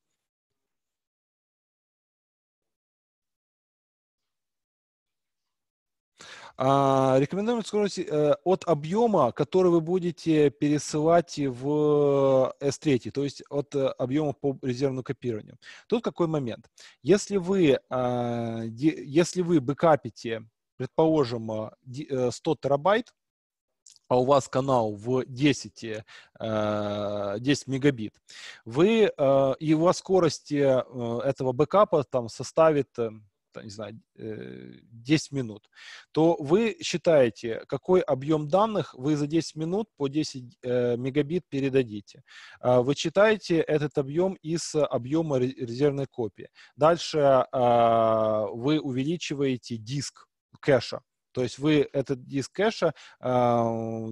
А, рекомендуемая скорость э, от объема, который вы будете пересылать в э, S3, то есть от э, объема по резервному копированию. Тут какой момент? Если вы, а, если вы бэкапите, предположим, 100 терабайт, а у вас канал в 10, 10 мегабит, вы, его у скорость этого бэкапа там составит не знаю, 10 э, минут, то вы считаете, какой объем данных вы за 10 минут по 10 э, мегабит передадите. А вы читаете этот объем из объема резервной копии. Дальше а, вы увеличиваете диск кэша то есть вы этот диск кэша э,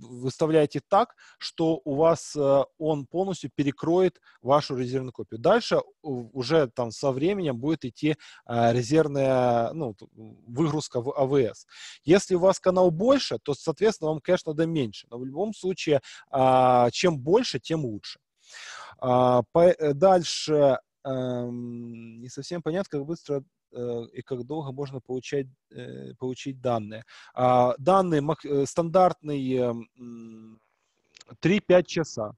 выставляете так, что у вас э, он полностью перекроет вашу резервную копию. Дальше уже там со временем будет идти э, резервная ну, выгрузка в АВС. Если у вас канал больше, то, соответственно, вам кэш надо меньше. Но в любом случае, э, чем больше, тем лучше. Э, по, дальше э, не совсем понятно, как быстро Э, и как долго можно получать, э, получить данные. А, данные э, стандартные 3-5 часа.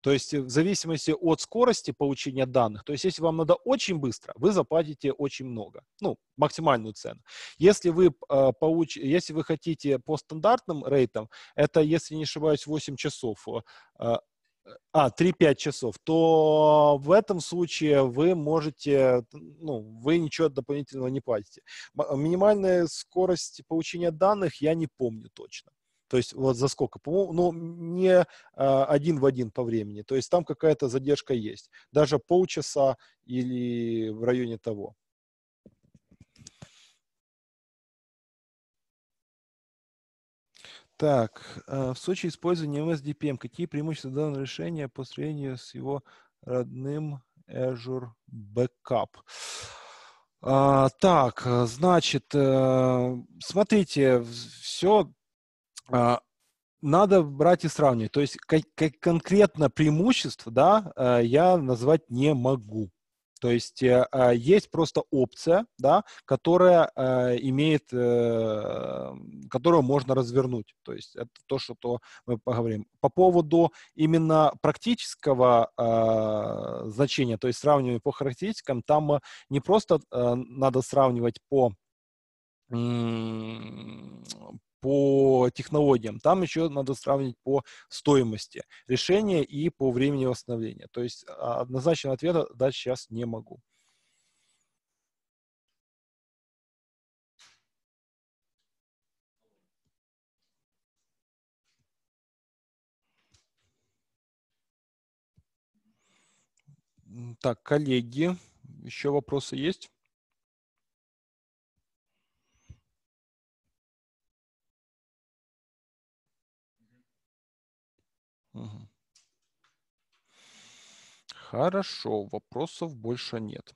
То есть в зависимости от скорости получения данных, то есть если вам надо очень быстро, вы заплатите очень много, ну, максимальную цену. Если вы, э, получ... если вы хотите по стандартным рейтам, это, если не ошибаюсь, 8 часов э, а, 3-5 часов, то в этом случае вы можете, ну, вы ничего дополнительного не платите. А, минимальная скорость получения данных я не помню точно. То есть вот за сколько? По ну, не а, один в один по времени. То есть там какая-то задержка есть. Даже полчаса или в районе того. Так, а, в случае использования MSDPM, какие преимущества данного решения по сравнению с его родным Azure Backup? А, так, э, значит, э, смотрите, все а, надо брать и сравнивать. То есть как, как конкретно преимущество, да, э, я назвать не могу. То есть э, а, есть просто опция, да, которая э, имеет, э, которую можно развернуть. То есть это то, что то мы поговорим. По поводу именно практического а, значения, то есть сравниваем по характеристикам, там не просто надо сравнивать по по технологиям, там еще надо сравнить по стоимости решения и по времени восстановления. То есть а, однозначного ответа дать сейчас не могу. Так, коллеги, еще вопросы есть? Угу. Хорошо, вопросов больше нет.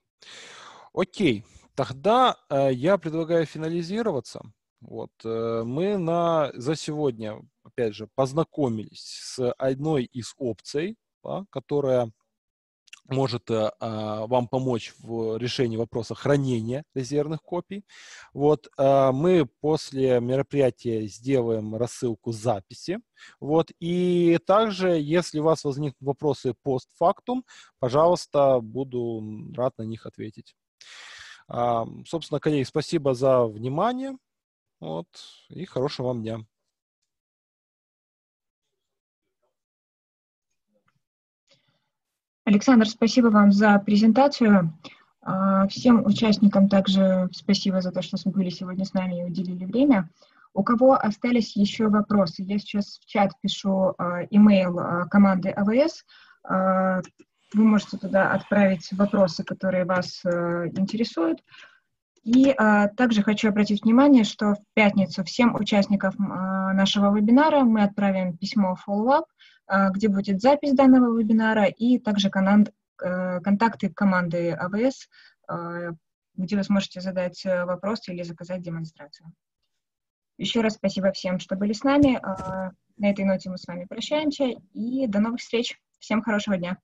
Окей, тогда э, я предлагаю финализироваться. Вот, э, мы на, за сегодня, опять же, познакомились с одной из опций, да, которая может э, а, вам помочь в решении вопроса хранения резервных копий. Вот, э, мы после мероприятия сделаем рассылку записи. Вот, и также, если у вас возникнут вопросы постфактум, пожалуйста, буду рад на них ответить. Э, собственно, коллеги, спасибо за внимание. Вот, и хорошего вам дня. Александр, спасибо вам за презентацию. А, всем участникам также спасибо за то, что были сегодня с нами и уделили время. У кого остались еще вопросы? Я сейчас в чат пишу а, имейл а, команды АВС. Вы можете туда отправить вопросы, которые вас э, интересуют. И а, также хочу обратить внимание, что в пятницу всем участникам а, нашего вебинара мы отправим письмо follow-up, а, где будет запись данного вебинара и также команд, э, контакты команды АВС, а, где вы сможете задать э, вопрос или заказать демонстрацию. Еще раз спасибо всем, что были с нами. А, на этой ноте мы с вами прощаемся и до новых встреч. Всем хорошего дня.